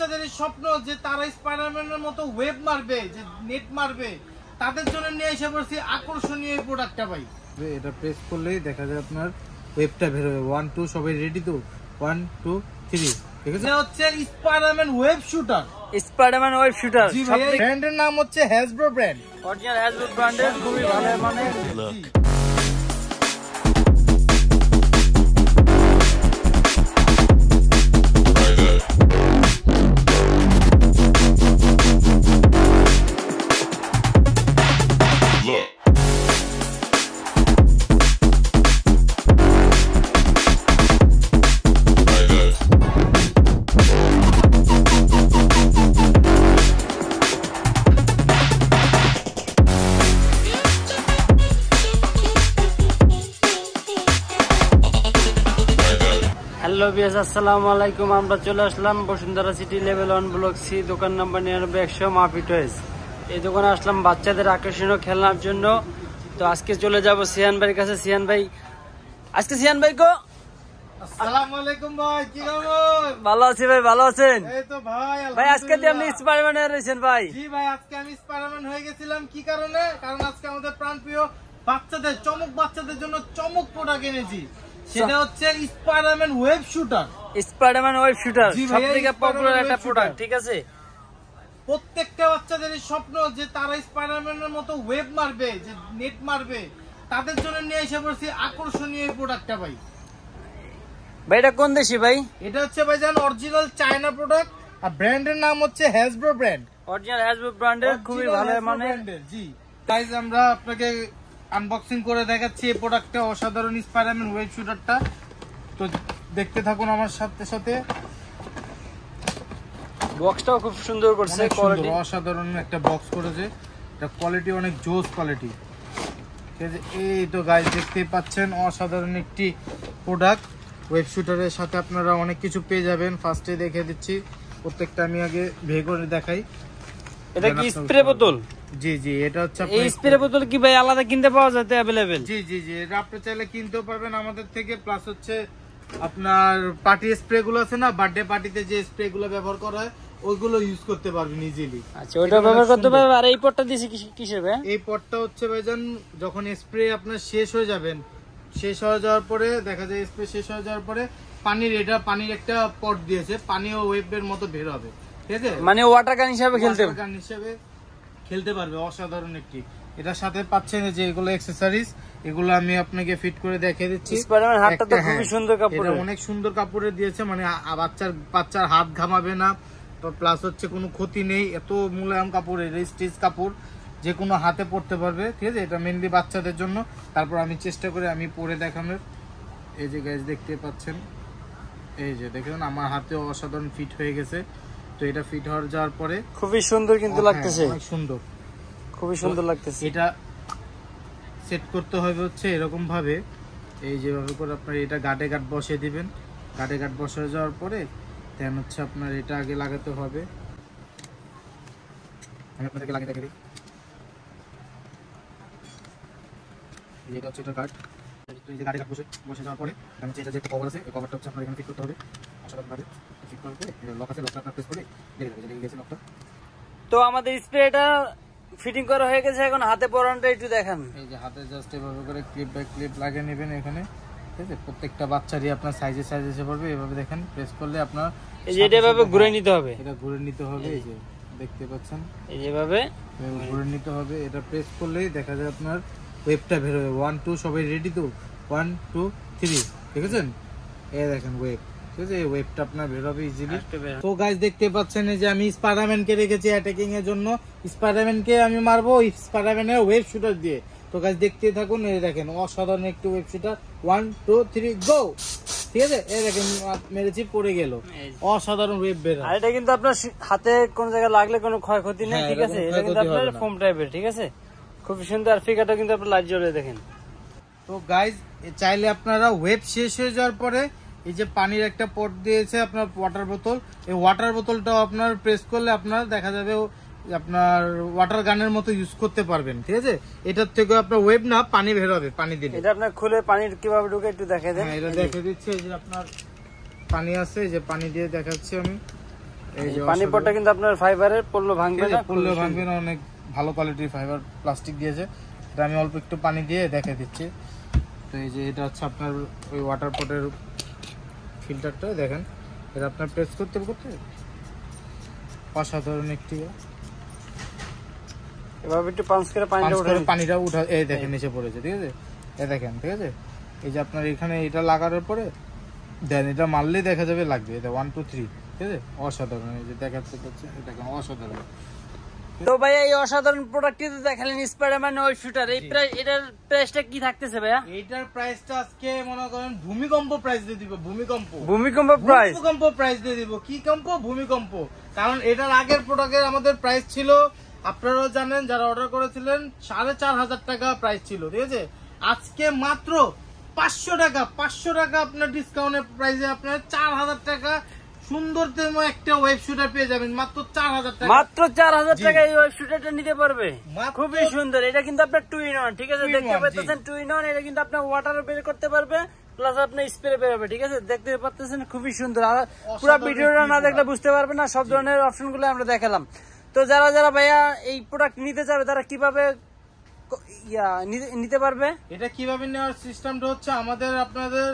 বাচ্চাদের স্বপ্ন যে তারা স্পাইডারম্যানের মতো ওয়েব মারবে যে নেট মারবে তাদের জন্য নিয়ে এসে পড়ছি আকর্ষণীয় এই প্রোডাক্টটা ভাই এটা প্রেস করলেই দেখা যায় আপনার ওয়েবটা বের হবে ওয়ান টু সবাই রেডি তো ওয়ান টু থ্রি ঠিক আছে হচ্ছে Spiderman web shooter Spiderman web shooter ব্র্যান্ডের নাম হচ্ছে হ্যাজব্রো ব্র্যান্ড অরিজিনাল হ্যাজব্রো ব্র্যান্ডের খুবই ভালো মানে আমরা চলে আসলাম Bashundhara city level one block C দোকান নাম্বার দোকানে আসলাম বাচ্চাদের আকর্ষণীয় খেলনার জন্য তো আজকে চলে যাব সিয়ান ভাইয়ের কাছে সিয়ান ভাই আজকে সিয়ান ভাই কো ভালো আছি ভাই ভালো আছেন ভাই আজকে তো ভাই ভাই আজকে আমি স্পাইডারম্যান হয়ে গেছিলাম কি কারণে কারণ আজকে আমাদের প্রাণপ্রিয় বাচ্চাদের চমক বাচ্চাদের জন্য চমক প্রোডাক্ট এনেছি সেটা হচ্ছে Spiderman web shooter Spiderman web shooter সবথেকে পপুলার একটা প্রোডাক্ট ঠিক আছে প্রত্যেকটা বাচ্চাদের স্বপ্ন যে তারা স্পাইডারম্যানের মতো ওয়েব মারবে যে নেট মারবে তাদের জন্য নিয়ে এসে পড়ছি আকর্ষণীয় এই প্রোডাক্টটা ভাই ভাই এটা কোন দেশি ভাই এটা হচ্ছে ভাই জান অরিজিনাল চায়না প্রোডাক্ট আর ব্র্যান্ডের নাম হচ্ছে হ্যাজব্রো ব্র্যান্ড অরিজিনাল হ্যাজব্রো ব্র্যান্ডের খুবই ভালো মানে জি তাই আমরা আপনাকে আনবক্সিং করে দেখাচ্ছি এই প্রোডাক্টটা অসাধারণ স্পাইডারম্যান ওয়েব শুটারটা তো দেখতে থাকুন আমার সাথে সাথে বক্সটাও খুব সুন্দর করছে কোয়ালিটি অসাধারণ একটা বক্স করেছে এটা কোয়ালিটি অনেক জোস কোয়ালিটি ঠিক আছে এই তো গাইস দেখতেই পাচ্ছেন অসাধারণ একটি প্রোডাক্ট ওয়েব শুটারের সাথে আপনারা অনেক কিছু পেয়ে যাবেন ফার্স্টে দেখে দিচ্ছি প্রত্যেকটা আমি আগে ভে করে দেখাই এটা কি স্প্রে বোতল জি জি এটা হচ্ছে এই স্প্রে বোতল কি ভাই আলাদা কিনতে পাওয়া যায় अवेलेबल জি জি জি এটা আপনি চাইলে কিনতেও পারবেন আমাদের থেকে প্লাস হচ্ছে আপনার পার্টি স্প্রে গুলো আছে না বার্থডে পার্টিতে যে স্প্রে গুলো ব্যবহার করা হয় ওইগুলো ইউজ করতে পারবেন ইজিলি আচ্ছা ওইটা ব্যবহার করতে পারবেন আর এই পটটা দিছি কি ভাই এই পটটা হচ্ছে ভাইজান যখন স্প্রে আপনার শেষ হয়ে যাবেন শেষ হয়ে যাওয়ার পরে দেখা যায় স্প্রে শেষ হয়ে যাওয়ার পরে পানির এটা পানির একটা পট দিয়েছে পানি ও ওয়েবের মতো বের হবে ঠিক আছে মানে ওয়াটার গান হিসাবে খেলতে গান হিসাবে খেলতে পারবে অসাধারণ একটি এটার সাথে পাচ্ছেন যে এগুলো অ্যাকসেসরিজ এগুলো আমি আপনাকে ফিট করে দেখিয়ে দিচ্ছি হ্যাঁ, অনেক সুন্দর কাপড়ে দিয়েছে মানে বাচ্চার বাচ্চার হাত ঘামাবে না তো প্লাস হচ্ছে কোনো ক্ষতি নেই এত মুলায়ম কাপড় এর স্টিচ কাপড় যে কোনো হাতে পড়তে পারবে ঠিক আছে এটা মেনলি বাচ্চাদের জন্য তারপর আমি চেষ্টা করে আমি পরে দেখানোর এই যে গ্যাস দেখতে পাচ্ছেন এই যে দেখেন আমার হাতে অসাধারণ ফিট হয়ে গেছে তো এটা ফিট হওয়ার যাওয়ার পরে খুবই সুন্দর কিন্তু হ্যাঁ, লাগতেছে অনেক সুন্দর খুবই সুন্দর লাগতেছে এটা সেট করতে হবে হচ্ছে এরকম ভাবে এই যেভাবে করে আপনার এটা গাটে গাট বসিয়ে দিবেন গাটে গাট বসিয়ে যাওয়ার পরে দেন হচ্ছে আপনার এটা আগে লাগাতে হবে আমি আপনাদেরকে লাগিয়ে দেখে দিই এটা হচ্ছে এটা গাট এই যে গাটে গাট বসে বসে যাওয়ার পরে হচ্ছে এটা যে কভার আছে এই কভারটা হচ্ছে আপনার এখানে ফিট করতে হবে আসলে তো আমাদের স্প্রেটা ফিটিং করা হয়ে গেছে এখন হাতে পরানটা একটু দেখান এই যে হাতে জাস্ট এভাবে করে ক্লিপ বাই ক্লিপ লাগিয়ে নেবেন এখানে ঠিক আছে প্রত্যেকটা বাচ্চারই আপনার সাইজে সাইজে এসে পড়বে এভাবে দেখেন প্রেস করলে আপনার এই যে এটা এভাবে ঘুরে নিতে হবে এটা ঘুরে নিতে হবে এই যে দেখতে পাচ্ছেন এই যেভাবে ঘুরে নিতে হবে এটা প্রেস করলেই দেখা যায় আপনার ওয়েবটা বের হবে ওয়ান টু সবাই রেডি তো ওয়ান টু থ্রি ঠিক আছে এই দেখেন ওয়েব অসাধারণ একটি ওয়েব মেরেছি পড়ে গেল অসাধারণ ওয়েব বের এটা কিন্তু আপনার হাতে কোন জায়গায় লাগলে কোনো ক্ষয়ক্ষতি নেই হ্যাঁ, ঠিক আছে এটা কিন্তু আপনার ফোম টাইপের ঠিক আছে খুব সুন্দর ফিকাটা কিন্তু আপনার লাইট জ্বলে দেখেন তো গাইজ চাইলে আপনারা ওয়েব শেষ হয়ে যাওয়ার পরে এই যে পানির একটা পট দিয়েছে আপনার ওয়াটার বোতল এই ওয়াটার বোতলটাও আপনার প্রেস করলে আপনার দেখা যাবে আপনার ওয়াটার গানের মতো ইউজ করতে পারবেন ঠিক আছে এটার থেকে আপনার ওয়েব না পানি বের হবে পানি দিলে এটা আপনার খুলে পানি কিভাবে ঢুকে একটু দেখে দেন হ্যাঁ, এটা দেখে দিচ্ছি এই যে আপনার পানি আছে যে পানি দিয়ে দেখাচ্ছি আমি পানি পটটা কিন্তু আপনার ফাইবারের পড়লো ভাঙবে না পড়লো ভাঙবে না অনেক ভালো কোয়ালিটির ফাইবার প্লাস্টিক দিয়েছে এটা আমি অল্প একটু পানি দিয়ে দেখে দিচ্ছি তো এই যে এটা হচ্ছে আপনার ওই ওয়াটার পটের ফিল্টারটা দেখেন এটা আপনার প্রেস করতে করতে অসাধারণ একটি এভাবে একটু করে পানিটা উঠে পানিটা উঠা এই দেখেন হ্যাঁ। নিচে পড়েছে ঠিক আছে এই দেখেন ঠিক আছে এই যে আপনার এখানে এটা লাগানোর পরে দেন এটা মারলেই দেখা যাবে লাগবে এটা ওয়ান টু থ্রি ঠিক আছে অসাধারণ এই যে দেখাচ্ছে দেখেন অসাধারণ তো ভাই এই অসাধারণ প্রোডাক্ট তো দেখালেন স্পাইডারম্যান ওই শুটার এই প্রাইস এটার প্রাইসটা কি থাকতেছে ভাইয়া এটার প্রাইসটা আজকে মনে করেন ভূমিকম্প প্রাইস দিয়ে দিব ভূমিকম্প ভূমিকম্প প্রাইস ভূমিকম্প প্রাইস দিয়ে দিব কি কম্প ভূমিকম্প কারণ এটার আগের প্রোডাক্টের আমাদের প্রাইস ছিল আপনারাও জানেন যারা অর্ডার করেছিলেন সাড়ে চার হাজার টাকা প্রাইস ছিল ঠিক আছে আজকে মাত্র পাঁচশো টাকা পাঁচশো টাকা আপনার ডিসকাউন্টের প্রাইসে আপনার চার হাজার টাকা সুন্দরতম একটা ওয়েব শুটার পেয়ে যাবেন মাত্র চার হাজার টাকা মাত্র চার হাজার টাকা এই ওয়েব শুটারটা নিতে পারবে খুবই সুন্দর এটা কিন্তু আপনার টু ইন ঠিক আছে দেখতে পাচ্ছেন টুই নন এটা কিন্তু আপনার ওয়াটার বের করতে পারবে প্লাস স্প্রে বেরোবে ঠিক আছে দেখতে খুবই সুন্দর আর পুরো ভিডিওটা না দেখলে বুঝতে পারবেন না সব ধরনের অপশনগুলো আমরা দেখালাম তো যারা যারা ভাইয়া এই প্রোডাক্ট নিতে চাবে তারা কিভাবে নিতে পারবে এটা কিভাবে নেওয়ার সিস্টেমটা হচ্ছে আমাদের আপনাদের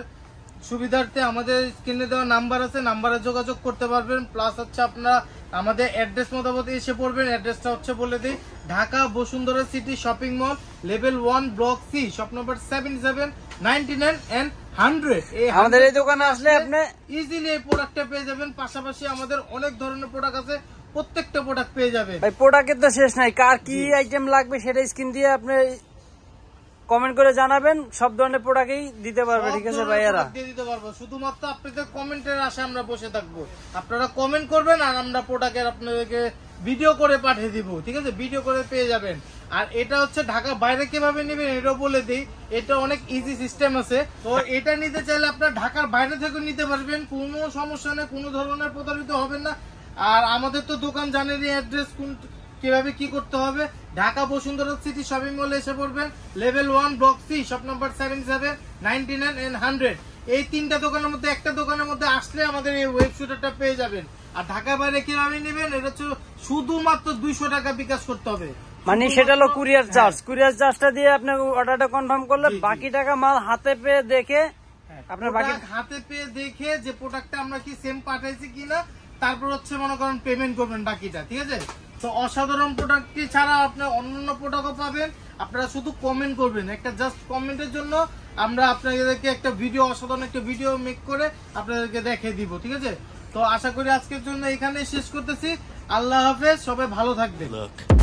সুবিধার্থে আমাদের স্ক্রিনে দেওয়া নাম্বার আছে নাম্বারে যোগাযোগ করতে পারবেন প্লাস হচ্ছে আপনারা আমাদের অ্যাড্রেস মতামত এসে পড়বেন অ্যাড্রেসটা হচ্ছে বলে দিই Dhaka Bashundhara city shopping mall level one block C shop number seven seven ninety nine and hundred আমাদের এই দোকানে আসলে আপনি ইজিলি এই প্রোডাক্টটা পেয়ে যাবেন পাশাপাশি আমাদের অনেক ধরনের প্রোডাক্ট আছে প্রত্যেকটা প্রোডাক্ট পেয়ে যাবে ভাই প্রোডাক্টের তো শেষ নাই কার কি আইটেম লাগবে সেটা স্ক্রিন দিয়ে আপনি কমেন্ট করে জানাবেন সব ধরনের প্রোডাক্টই দিতে পারবে ঠিক আছে ভাইয়ারা দিয়ে দিতে পারবো শুধুমাত্র আপনাদের কমেন্টের আশে আমরা বসে থাকবো আপনারা কমেন্ট করবেন আর আমরা প্রোডাক্টের আপনাদেরকে ভিডিও করে পাঠিয়ে দিব ঠিক আছে ভিডিও করে পেয়ে যাবেন আর এটা হচ্ছে ঢাকা বাইরে কিভাবে নেবেন এটাও বলে দিই এটা অনেক ইজি সিস্টেম আছে তো এটা নিতে চাইলে আপনার ঢাকার বাইরে থেকে নিতে পারবেন কোনো সমস্যা নেই কোনো ধরনের প্রতারিত হবেন না আর আমাদের তো দোকান জানেরই অ্যাড্রেস কোন কিভাবে কি করতে হবে ঢাকা বসুন্ধরা সিটি শপিং মলে এসে পড়বেন level one block C shop number seven seven ninety nine hundred এই তিনটা দোকানের মধ্যে একটা দোকানের মধ্যে আসলে আমাদের এই ওয়েবসাইটটা পেয়ে যাবেন আর ঢাকা বাইরে কিভাবে নেবেন এটা হচ্ছে শুধুমাত্র দুইশো টাকা বিকাশ করতে হবে মানে সেটা হলো কুরিয়ার চার্জ কুরিয়ার চার্জটা দিয়ে আপনার অর্ডারটা কনফার্ম করলে বাকি টাকা মাল হাতে পেয়ে দেখে হ্যাঁ, আপনার বাকি হাতে পেয়ে দেখে যে প্রোডাক্টটা আমরা কি সেম পাঠাইছি কিনা তারপর হচ্ছে মনে করেন পেমেন্ট করবেন বাকিটা ঠিক আছে তো অসাধারণ প্রোডাক্টটি ছাড়া আপনি অন্যান্য প্রোডাক্টও পাবেন আপনারা শুধু কমেন্ট করবেন একটা জাস্ট কমেন্টের জন্য আমরা আপনাদেরকে একটা ভিডিও অসাধারণ একটা ভিডিও মেক করে আপনাদেরকে দেখে দিব ঠিক আছে তো আশা করি আজকের জন্য এখানে শেষ করতেছি আল্লাহ হাফেজ সবাই ভালো থাকবে